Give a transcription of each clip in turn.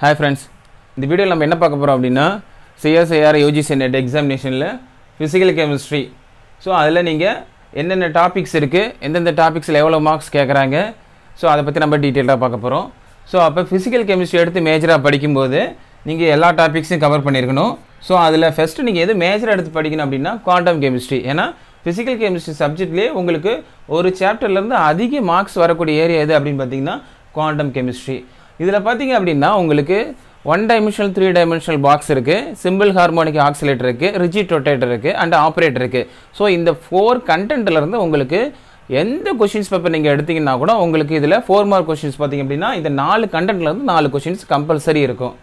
hi friends இந்த வீடியோவில் நம்ம என்ன பார்க்க போகிறோம் அப்படின்னா சிஎஸ்ஐஆர் யூஜிசி நெட் எக்ஸாமினேஷனில் ஃபிசிக்கல் கெமிஸ்ட்ரி ஸோ அதில் நீங்கள் என்னென்ன டாபிக்ஸ் இருக்குது எந்தெந்த டாபிக்ஸில் எவ்வளோ மார்க்ஸ் கேட்குறாங்க ஸோ அதை பற்றி நம்ம டீட்டெயிலாக பார்க்க போகிறோம் ஸோ அப்போ ஃபிசிக்கல் கெமிஸ்ட்ரி எடுத்து மேஜராக படிக்கும்போது நீங்கள் எல்லா டாபிக்ஸையும் கவர் பண்ணியிருக்கணும் ஸோ அதில் ஃபஸ்ட்டு நீங்கள் எது மேஜராக எடுத்து படிக்கணும் அப்படின்னா குவாண்டம் கெமிஸ்ட்ரி ஏன்னா ஃபிசிக்கல் கெமிஸ்ட்ரி சப்ஜெக்ட்லேயே உங்களுக்கு ஒரு சாப்டர்லேருந்து அதிக மார்க்ஸ் வரக்கூடிய ஏரியா எது அப்படின்னு பார்த்தீங்கன்னா குவாண்டம் கெமிஸ்ட்ரி இதில் பார்த்தீங்க அப்படின்னா உங்களுக்கு one dimensional three dimensional box இருக்குது சிம்பிள் ஹார்மோனிக் ஆக்சிலேட்டர் இருக்குது ரிஜிட் ரொட்டேட்டர் இருக்குது அண்ட் ஆப்ரேட்டர் இருக்குது ஸோ இந்த ஃபோர் கண்டென்ட்லேருந்து உங்களுக்கு எந்த கொஷின்ஸ் பேப்பர் நீங்கள் எடுத்தீங்கன்னா கூட உங்களுக்கு இதில் ஃபோர் மார்க் கொஷின்ஸ் பார்த்தீங்க அப்படின்னா இந்த நாலு கண்டென்ட்லேருந்து நாலு கொஷின்ஸ் கம்பல்சரி இருக்கும்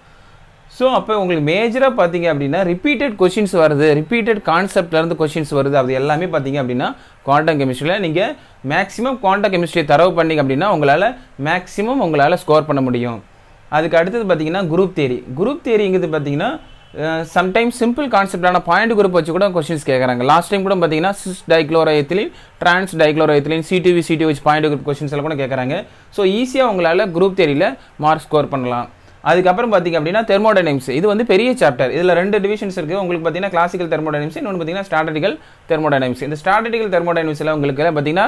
ஸோ அப்போ உங்களுக்கு மேஜராக பார்த்தீங்க அப்படின்னா ரிப்பீட்டட் கொஷின்ஸ் வருது ரிப்பீட்டட் கான்செப்ட்லேருந்து கொஷின்ஸ் வருது அது எல்லாமே பார்த்தீங்க அப்படின்னா குவாண்டம் கெமிஸ்ட்ரியில் நீங்கள் மேக்ஸிமம் குவாண்டம் கெமிஸ்ட்ரியை தரவு பண்ணிங்க அப்படின்னா உங்களால் மேக்ஸிமம் உங்களால் ஸ்கோர் பண்ண முடியும் அதுக்கு அடுத்தது பார்த்தீங்கன்னா குரூப் தேரி குரூப் தேரிங்கிறது பார்த்தீங்கன்னா சம்டைம்ஸ் சிம்பிள் கான்செப்டான பாயிண்ட் குரூப் வச்சு கூட கொஸ்டின்ஸ் கேட்குறாங்க லாஸ்ட் டைம் கூட பார்த்தீங்கன்னா சிஸ் டைக்ளோரயத்திலையும் ட்ரான்ஸ் டைக்ளோரயத்திலையும் சிடிவி சிடிவி வச்சு பாயிண்ட் குரூப் கொஸ்டின்ஸ் எல்லாம் கூட கேட்குறாங்க ஸோ ஈஸியாக உங்களால் குரூப் தேரியில் மார்க் ஸ்கோர் பண்ணலாம் அதுக்கப்புறம் பார்த்திங்க அப்படின்னா தெர்மோடைனமிக்ஸ் இது வந்து பெரிய சாப்டர் இதில் ரெண்டு டிவிஷன்ஸ் இருக்குது உங்களுக்கு பார்த்தீங்கன்னா கிளாசிக்கல் தெர்மோடைனமிக்ஸ் இன்னொன்று பார்த்தீங்கன்னா ஸ்டாட்டிக்கல் தெர்மோடைனமிக்ஸ் இந்த ஸ்டாட்டிக்கல் தெர்மோடைனமிக்ஸில் உங்களுக்கு பார்த்தீங்கன்னா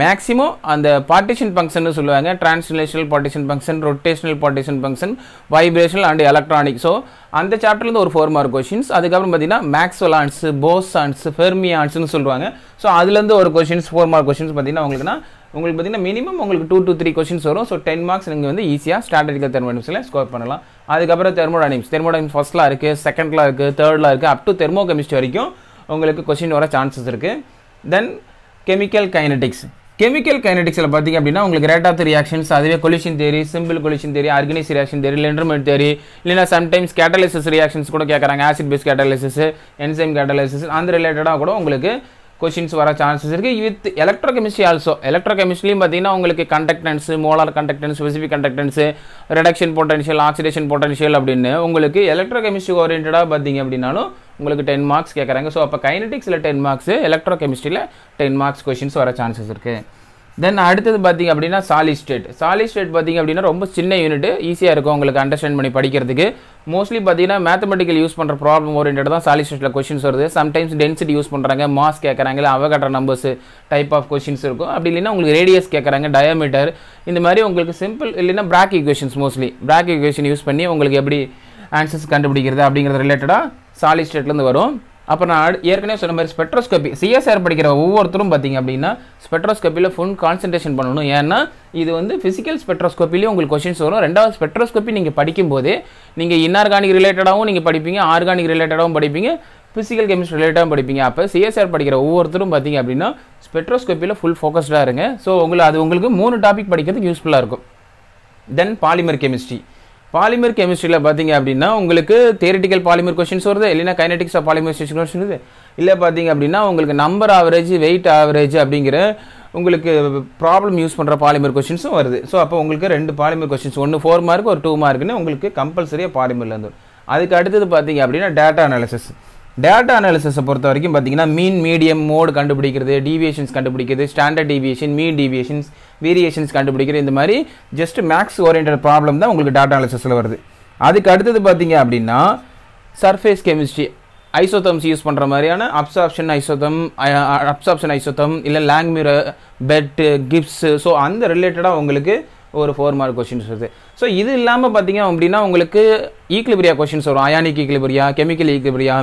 மேக்ஸிமம் அந்த பார்ட்டிஷன் ஃபங்க்ஷன் சொல்லுவாங்க translational partition function rotational partition function vibrational and electronic so அந்த சாப்டர்லேருந்து ஒரு ஃபோர் மார்க் கொஷின்ஸ் அதுக்கப்புறம் பார்த்தீங்கன்னா மேக்ஸ்வலான்ஸ் ஃபெர்மி ஃபெர்மியான்ஸ்னு சொல்லுவாங்க ஸோ அதுலேருந்து ஒரு கொஷின்ஸ் ஃபோர் மார்க் கொஷின்ஸ் பார்த்தீங்கன்னா உங்களுக்குன்னா உங்களுக்கு பார்த்திங்கன்னா மினிமம் உங்களுக்கு டூ டூ த்ரீ கொஸ்டின்ஸ் வரும் ஸோ டென் மார்க்ஸ் நீங்கள் வந்து ஈஸியாக ஸ்ட்ராட்டஜிக்கல் தெர்மோடைமிக்ஸில் ஸ்கோர் பண்ணலாம் அதுக்கப்புறம் தெர்மோடானிக்ஸ் தெர்மோடானிக்ஸ் ஃபஸ்ட்லாம் இருக்குது செகண்ட்லாம் இருக்குது தேர்டில் இருக்குது அப் டு தெர்மோ கெமிஸ்ட்ரி வரைக்கும் உங்களுக்கு கொஸ்டின் வர சான்சஸ் இருக்குது தென் கெமிக்கல் கைனடிக்ஸ் கெமிக்கல் கைனடிக்ஸில் பார்த்திங்க அப்படின்னா உங்களுக்கு ரேட் ஆஃப் ரியாக்ஷன்ஸ் அதுவே collision theory simple collision theory organise reaction theory Lindemann theory இல்லைனா சம்டைம்ஸ் கேட்டலைசஸ் ரியாக்ஷன்ஸ் கூட கேட்குறாங்க acid base catalysis enzyme catalysis அந்த ரிலேட்டடாக கூட உங்களுக்கு கொஷின்ஸ் வர சான்சஸ் இருக்குது with electrochemistry also electro பார்த்தீங்கன்னா உங்களுக்கு conductance molar conductance specific conductance reduction potential oxidation potential அப்படின்னு உங்களுக்கு எலக்ட்ரோ கெமிஸ்ட்ரி ஓரியன்டாக பார்த்தீங்க அப்படின்னாலும் உங்களுக்கு டென் மார்க்ஸ் கேட்குறாங்க ஸோ அப்போ கைனடிக்ஸில் ten marks electro ten marks questions வர சான்சஸ் இருக்குது தென் அடுத்தது பார்த்திங்க அப்படின்னா சாலி சாலிஸ்டேட் சாலிஸ்டேட் பார்த்திங்க அப்படின்னா ரொம்ப சின்ன யூனிட் ஈஸியாக இருக்கும் உங்களுக்கு அண்டர்ஸ்டாண்ட் பண்ணி படிக்கிறதுக்கு மோஸ்ட்லி பார்த்தீங்கன்னா மேத்தமெட்டிக்கல் யூஸ் பண்ணுற ப்ராப்ளம் ஓரியன்ட் தான் சாலிசிட்டில் கொஷின்ஸ் வருது சம்டைம்ஸ் டென்சிட்டி யூஸ் பண்ணுறாங்க மாஸ் கேட்குறாங்க இல்லை Avogadro numbers type of questions இருக்கும் அப்படி இல்லைன்னா உங்களுக்கு ரேடியஸ் கேட்குறாங்க டயோமீட்டர் இந்த மாதிரி உங்களுக்கு சிம்பிள் இல்லைன்னா Bragg equations mostly Bragg equation use பண்ணி உங்களுக்கு எப்படி ஆன்சர்ஸ் கண்டுபிடிக்கிறது அப்படிங்கிறது ரிலேட்டடாக சாலிஸ்டேட்லேருந்து வரும் அப்போ நான் ஏற்கனவே சொன்ன மாதிரி ஸ்பெட்ரோஸ்கோபி சிஎஸ்ஆர் படிக்கிற ஒவ்வொருத்தரும் பார்த்தீங்க அப்படின்னா ஸ்பெட்ரோஸ்கோப்பியில் ஃபுல் கான்சன்ட்ரேஷன் பண்ணணும் ஏன்னா இது வந்து ஃபிசிக்கல் ஸ்பெட்ரோஸ்கோப்பிலையும் உங்களுக்கு கொஷின்ஸ் வரும் ரெண்டாவது ஸ்பெட்ரோஸ்கோப்பி நீங்கள் படிக்கும்போது நீங்கள் இன்ஆர்கானிக் ரிலேட்டடாகவும் நீங்கள் படிப்பீங்க ஆர்கானிக் ரிலேட்டடாகவும் படிப்பீங்க ஃபிசிக்கல் கெமிஸ்ட்ரி ரிலேட்டடாகவும் படிப்பீங்க அப்போ சிஎஸ்ஆர் படிக்கிற ஒவ்வொருத்தரும் பார்த்தீங்க அப்படின்னா ஸ்பெட்ரோஸ்கோப்பியில் ஃபுல் ஃபோக்கஸ்டாக இருங்க ஸோ உங்களை அது உங்களுக்கு மூணு டாபிக் படிக்கிறதுக்கு யூஸ்ஃபுல்லாக இருக்கும் தென் பாலிமர் கெமிஸ்ட்ரி பாலிமர் கெமிஸ்ட்ரியில் பார்த்தீங்க அப்படின்னா உங்களுக்கு தேரிட்டிக்கல் பாலிமர் கொஷின்ஸ் வருது இல்லைனா கைனட்டிக்ஸ் ஆஃப் பாலிமர் கொஷின் வருது இல்லை பார்த்தீங்க அப்படின்னா உங்களுக்கு நம்பர் ஆவரேஜ் வெயிட் ஆவரேஜ் அப்படிங்கிற உங்களுக்கு ப்ராப்ளம் யூஸ் பண்ணுற பாலிமர் கொஷின்ஸும் வருது ஸோ அப்போ உங்களுக்கு ரெண்டு பாலிமர் கொஷின்ஸ் ஒன்று ஃபோர் மார்க் ஒரு டூ மார்க்னு உங்களுக்கு கம்பல்சரியாக பாலிமர்லேருந்து வரும் அதுக்கு அடுத்தது பார்த்தீங்க அப்படின்னா டேட்டா அனாலிசிஸ் டேட்டா அனாலிசிஸை பொறுத்த வரைக்கும் பார்த்தீங்கன்னா மீன் மீடியம் மோடு கண்டுபிடிக்கிறது டீவியேஷன்ஸ் கண்டுபிடிக்கிறது standard deviation mean deviations variations கண்டுபிடிக்கிறது இந்த மாதிரி ஜஸ்ட் மேக்ஸ் ஓரியன்ட் ப்ராப்ளம் தான் உங்களுக்கு டேட்டா அனாலிசிஸில் வருது அதுக்கு அடுத்தது பார்த்தீங்க அப்படின்னா சர்ஃபேஸ் கெமிஸ்ட்ரி ஐசோதம்ஸ் யூஸ் பண்ணுற மாதிரியான அப்சாப்ஷன் ஐசோதம் அப்சாப்ஷன் ஐசோதம் இல்லை லாங்மிர பெட்டு கிப்ஸு ஸோ அந்த ரிலேட்டடாக உங்களுக்கு ஒரு ஃபோர் மார்க் கொஷின்ஸ் வருது ஸோ இது இல்லாமல் பார்த்தீங்க அப்படின்னா உங்களுக்கு ஈக்லிபிரியா கொஷின்ஸ் வரும் அயானிக் ஈக்லிபிரியா கெமிக்கல் ஈக்லிபிரியா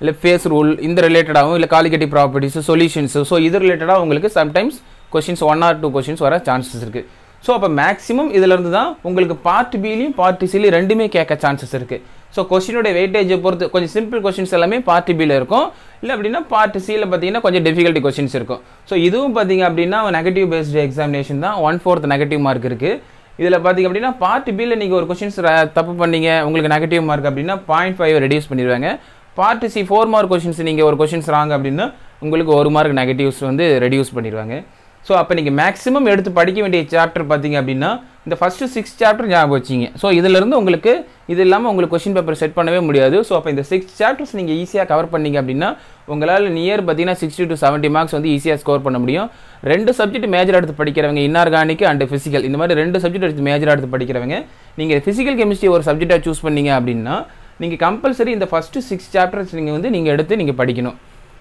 இல்லை ஃபேஸ் ரூல் இந்த ரிலேட்டடாகவும் இல்லை காலிகட்டி ப்ராப்பர்ட்டிஸு சொல்யூஷன்ஸு ஸோ இது ரிலேட்டடாக உங்களுக்கு sometimes questions one or two questions வர சான்சஸ் இருக்குது ஸோ அப்போ மேக்ஸிமம் இதிலேருந்து தான் உங்களுக்கு பார்ட் பிலையும் பார்ட் சிலையும் ரெண்டுமே கேட்க சான்சஸ் இருக்குது ஸோ கொஷினுடைய வெயிட்டேஜை பொறுத்து கொஞ்சம் சிம்பிள் கொஷின்ஸ் எல்லாமே பார்ட் பியில் இருக்கும் இல்லை அப்படின்னா பார்ட் சியில் பார்த்தீங்கன்னா கொஞ்சம் டிஃபிகல்ட்டி கொஷின்ஸ் இருக்கும் ஸோ இதுவும் பார்த்தீங்க அப்படின்னா நெகட்டிவ் பேஸ்டு எக்ஸாமினேஷன் தான் ஒன் ஃபோர்த் நெகட்டிவ் மார்க் இருக்குது இதில் பார்த்தீங்க அப்படின்னா பார்ட் பியில் நீங்கள் ஒரு கொஷின்ஸ் தப்பு பண்ணீங்க உங்களுக்கு நெகட்டிவ் மார்க் அப்படின்னா பாயிண்ட் ஃபைவ் ரெடியூஸ் பண்ணிடுவாங்க part C four mark questions நீங்கள் ஒரு கொஷின்ஸ் ராங்க அப்படின்னா உங்களுக்கு ஒரு மார்க் நெகட்டிவ்ஸ் வந்து ரெடியூஸ் பண்ணிடுவாங்க ஸோ அப்போ நீங்கள் மேக்ஸிமம் எடுத்து படிக்க வேண்டிய சாப்டர் பார்த்தீங்க அப்படின்னா இந்த ஃபஸ்ட்டு சிக்ஸ் சாப்டர் ஞாபகம் வச்சிங்க ஸோ இதிலிருந்து உங்களுக்கு இது இல்லாமல் உங்களுக்கு கொஷின் பேப்பர் செட் பண்ணவே முடியாது ஸோ அப்போ இந்த சிக்ஸ் சாப்டர்ஸ் நீங்கள் ஈஸியாக கவர் பண்ணிங்க அப்படின்னா உங்களால் நியர் பார்த்தீங்கன்னா சிக்ஸ்டி டு செவன்ட்டி மார்க்ஸ் வந்து ஈஸியாக ஸ்கோர் பண்ண முடியும் ரெண்டு சப்ஜெக்ட் மேஜர் எடுத்து படிக்கிறவங்க இன்ஆர்கானிக் அண்ட் ஃபிசிக்கல் இந்த மாதிரி ரெண்டு சப்ஜெக்ட் எடுத்து மேஜர் எடுத்து படிக்கிறவங்க நீங்கள் ஃபிசிக்கல் கெமிஸ்ட்ரி ஒரு சப்ஜெக்டாக சூஸ் பண்ணிங்க அப்படின்னா நீங்கள் கம்பல்சரி இந்த ஃபஸ்ட்டு சிக்ஸ் சாப்டர்ஸ் நீங்கள் வந்து நீங்கள் எடுத்து நீங்கள் படிக்கணும்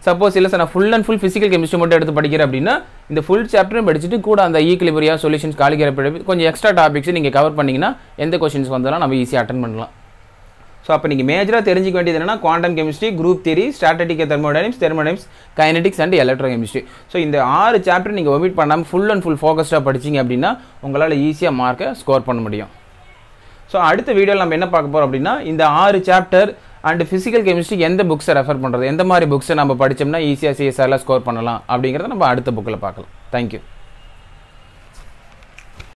சப்போஸ் இல்லை சார் நான் full and full physical chemistry மட்டும் எடுத்து படிக்கிறேன் அப்படின்னா இந்த ஃபுல் சாப்டரும் படிச்சுட்டு கூட அந்த ஈக்கிலிபரியா சொல்யூஷன்ஸ் காலிகிற கொஞ்சம் எக்ஸ்ட்ரா டாபிக்ஸ் நீங்கள் கவர் பண்ணிங்கன்னா எந்த கொஸ்டின்ஸ் வந்தாலும் நம்ம ஈஸியாக அட்டன் பண்ணலாம் ஸோ அப்போ நீங்கள் மேஜராக தெரிஞ்சிக்க வேண்டியது என்னன்னா quantum chemistry group theory statistic thermodynamics thermodynamics kinetics and electrochemistry so இந்த ஆறு சாப்டர் நீங்கள் ஒமிட் பண்ணாமல் ஃபுல் அண்ட் ஃபுல் ஃபோக்கஸ்டாக படிச்சிங்க அப்படின்னா உங்களால் ஈஸியாக மார்க்கை ஸ்கோர் பண்ண முடியும் ஸோ அடுத்த வீடியோவில் நம்ம என்ன பார்க்க போகிறோம் அப்படின்னா இந்த ஆறு சாப்டர் அண்ட் ஃபிசிக்கல் கெமிஸ்ட்ரி எந்த புக்ஸை ரெஃபர் பண்ணுறது எந்த மாதிரி புக்ஸை நம்ம படித்தோம்னா ஈஸியாக சிஎஸ்ஆரில் ஸ்கோர் பண்ணலாம் அப்படிங்கிறத நம்ம அடுத்த புக்கில் பார்க்கலாம் தேங்க்யூ